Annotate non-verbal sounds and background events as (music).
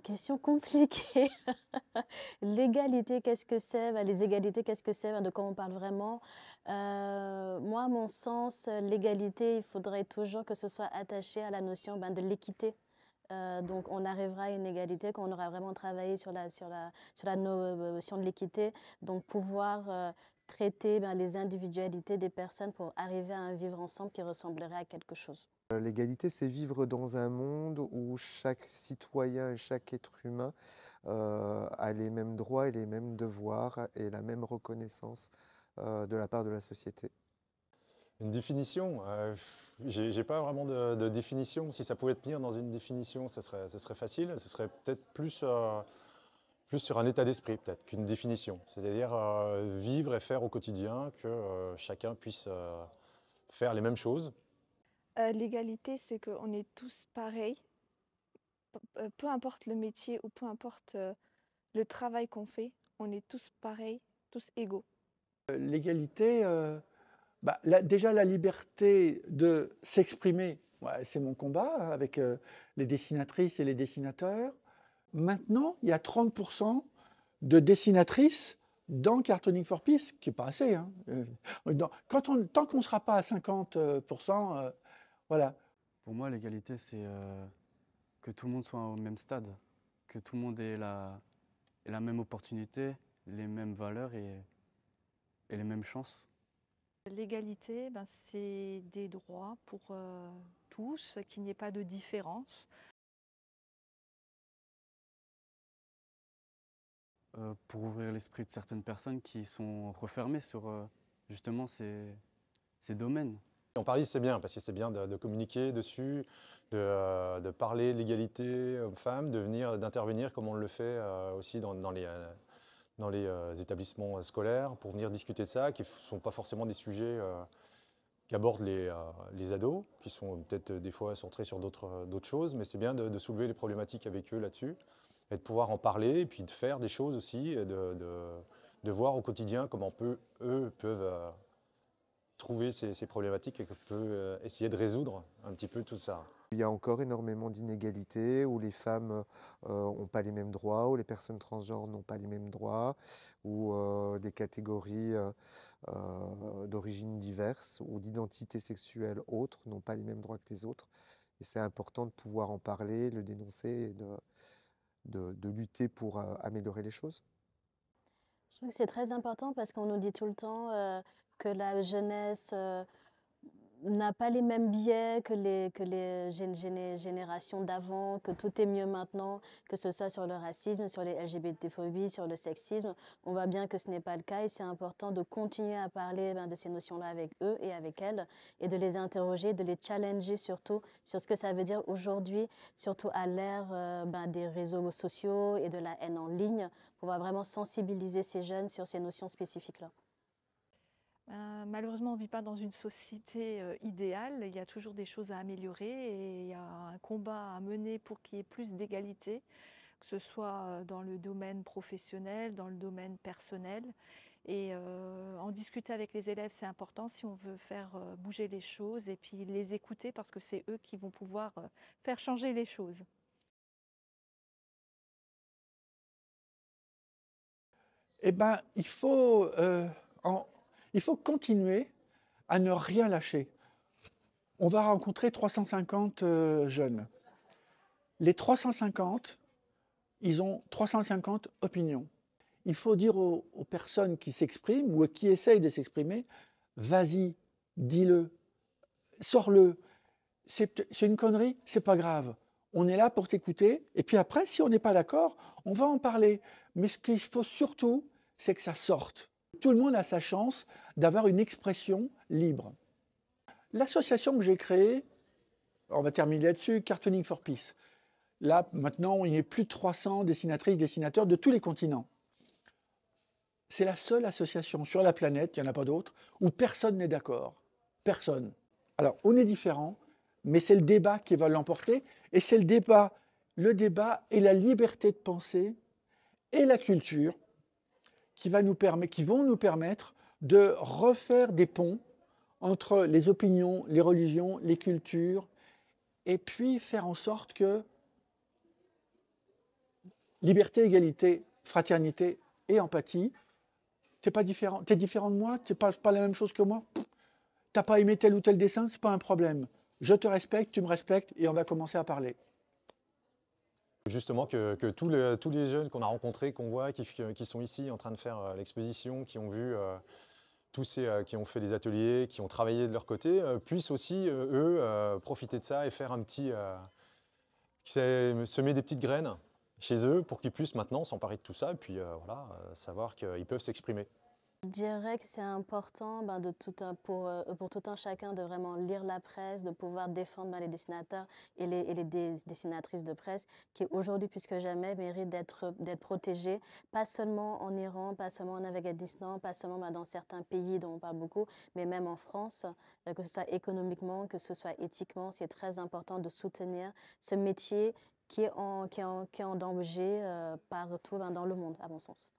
question compliquée. (laughs) L'égalité, qu'est-ce que c'est bah, Les égalités, qu'est-ce que c'est bah, De quoi on parle vraiment euh, Moi, mon sens, l'égalité, il faudrait toujours que ce soit attaché à la notion bah, de l'équité. Euh, donc on arrivera à une égalité quand on aura vraiment travaillé sur la euh, notion de l'équité. Donc pouvoir euh, traiter ben, les individualités des personnes pour arriver à un vivre ensemble qui ressemblerait à quelque chose. L'égalité, c'est vivre dans un monde où chaque citoyen et chaque être humain a les mêmes droits et les mêmes devoirs et la même reconnaissance de la part de la société. Une définition euh, je J'ai pas vraiment de, définition. Si ça pouvait tenir dans une définition, ce serait, ce serait facile. Ce serait peut-être plus, euh, plus sur un état d'esprit, peut-être, qu'une définition. C'est-à-dire euh, vivre et faire au quotidien que chacun puisse faire les mêmes choses. L'égalité, c'est qu'on est tous pareils. Peu importe le métier ou peu importe le travail qu'on fait, on est tous pareils, tous égaux. L'égalité bah, déjà la liberté de s'exprimer, c'est mon combat hein, avec euh, les dessinatrices et les dessinateurs. Maintenant, il y a 30% de dessinatrices dans Cartooning for Peace, qui n'est pas assez. Hein. Euh, quand tant qu'on ne sera pas à 50%, euh, voilà. Pour moi, l'égalité, c'est que tout le monde soit au même stade, que tout le monde ait la, la même opportunité, les mêmes valeurs et les mêmes chances. L'égalité, ben, c'est des droits pour euh, tous, qu'il n'y ait pas de différence. Euh, pour ouvrir l'esprit de certaines personnes qui sont refermées sur euh, justement ces, ces domaines. En Paris, c'est bien, parce que c'est bien de, communiquer dessus, de, de parler de l'égalité homme-femme, d'intervenir comme on le fait aussi dans, dans les, dans les euh, établissements euh, scolaires pour venir discuter de ça, qui ne sont pas forcément des sujets euh, qu'abordent les, ados, qui sont peut-être des fois centrés sur d'autres choses, mais c'est bien de, soulever les problématiques avec eux là-dessus, et de pouvoir en parler, et puis de faire des choses aussi, et de, de, voir au quotidien comment eux peuvent trouver ces, problématiques et que peut euh, essayer de résoudre un petit peu tout ça. Il y a encore énormément d'inégalités où les femmes n'ont euh, pas les mêmes droits, où les personnes transgenres n'ont pas les mêmes droits, où euh, des catégories euh, d'origine diverses ou d'identité sexuelle autres n'ont pas les mêmes droits que les autres. Et c'est important de pouvoir en parler, le dénoncer et de, de, de lutter pour améliorer les choses. Je trouve que c'est très important parce qu'on nous dit tout le temps que la jeunesse euh, n'a pas les mêmes biais que les, générations d'avant, que tout est mieux maintenant, que ce soit sur le racisme, sur les lgbt sur le sexisme. On voit bien que ce n'est pas le cas et c'est important de continuer à parler ben, de ces notions-là avec eux et avec elles et de les interroger, de les challenger surtout sur ce que ça veut dire aujourd'hui, surtout à l'ère euh, ben, des réseaux sociaux et de la haine en ligne, pour vraiment sensibiliser ces jeunes sur ces notions spécifiques-là malheureusement, on ne vit pas dans une société euh, idéale. Il y a toujours des choses à améliorer et il y a un combat à mener pour qu'il y ait plus d'égalité, que ce soit euh, dans le domaine professionnel, dans le domaine personnel. Et euh, en discuter avec les élèves, c'est important si on veut faire bouger les choses et puis les écouter parce que c'est eux qui vont pouvoir faire changer les choses. Eh bien, il faut... Il faut continuer à ne rien lâcher. On va rencontrer 350 euh, jeunes. Les 350, ils ont 350 opinions. Il faut dire aux, aux personnes qui s'expriment ou qui essayent de s'exprimer, vas-y, dis-le, sors-le. C'est une connerie, c'est pas grave. On est là pour t'écouter. Et puis après, si on n'est pas d'accord, on va en parler. Mais ce qu'il faut surtout, c'est que ça sorte tout le monde a sa chance d'avoir une expression libre. L'association que j'ai créée, on va terminer là-dessus, Cartooning for Peace. Là, maintenant, il y a plus de 300 dessinatrices, dessinateurs de tous les continents. C'est la seule association sur la planète, il n'y en a pas d'autre, où personne n'est d'accord. Personne. Alors, on est différents, mais c'est le débat qui va l'emporter, et c'est le débat, le débat et la liberté de penser, et la culture, qui, va nous qui vont nous permettre de refaire des ponts entre les opinions, les religions, les cultures, et puis faire en sorte que liberté, égalité, fraternité et empathie, t'es pas différent, t'es différent de moi, tu parles pas la même chose que moi, t'as pas aimé tel ou tel dessin, c'est pas un problème. Je te respecte, tu me respectes, et on va commencer à parler justement que, tous, les, jeunes qu'on a rencontrés, qu'on voit, qui, sont ici en train de faire euh, l'exposition, qui ont vu euh, tous ces euh, qui ont fait des ateliers, qui ont travaillé de leur côté, puissent aussi, eux, profiter de ça et faire un petit... semer des petites graines chez eux pour qu'ils puissent maintenant s'emparer de tout ça et puis voilà, savoir qu'ils peuvent s'exprimer. Je dirais que c'est important ben, euh, pour, tout un chacun de vraiment lire la presse, de pouvoir défendre ben, les dessinateurs et les, dessinatrices de presse qui aujourd'hui plus que jamais méritent d'être protégés, pas seulement en Iran, pas seulement en Afghanistan, pas seulement ben, dans certains pays dont on parle beaucoup, mais même en France, euh, que ce soit économiquement, que ce soit éthiquement, c'est très important de soutenir ce métier qui est en, qui danger euh, partout dans le monde, à mon sens.